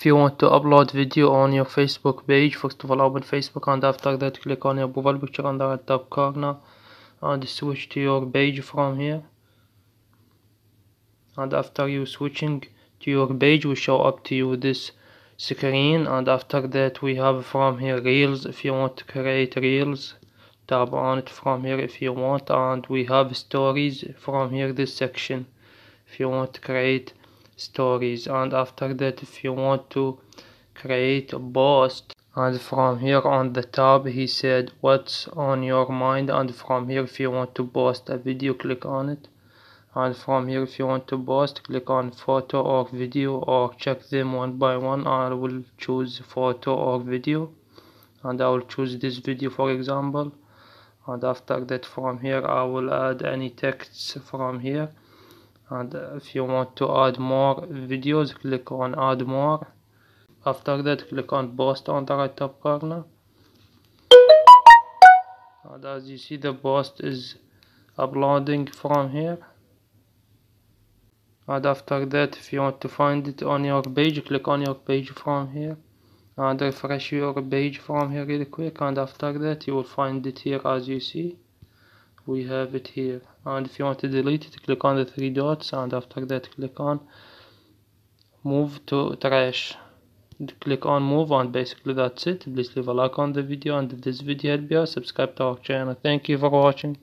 if you want to upload video on your facebook page first of all open facebook and after that click on your profile picture on the right top corner and switch to your page from here and after you switching to your page will show up to you this screen and after that we have from here reels if you want to create reels tab on it from here if you want and we have stories from here this section if you want to create stories and after that if you want to create a post and from here on the top he said what's on your mind and from here if you want to post a video click on it and from here if you want to post click on photo or video or check them one by one I will choose photo or video and I will choose this video for example and after that from here I will add any texts from here and if you want to add more videos click on add more after that click on post on the right top corner and as you see the post is uploading from here and after that if you want to find it on your page click on your page from here and refresh your page from here really quick and after that you will find it here as you see we have it here and if you want to delete it click on the three dots and after that click on move to trash click on move and basically that's it please leave a like on the video and if this video helped you subscribe to our channel thank you for watching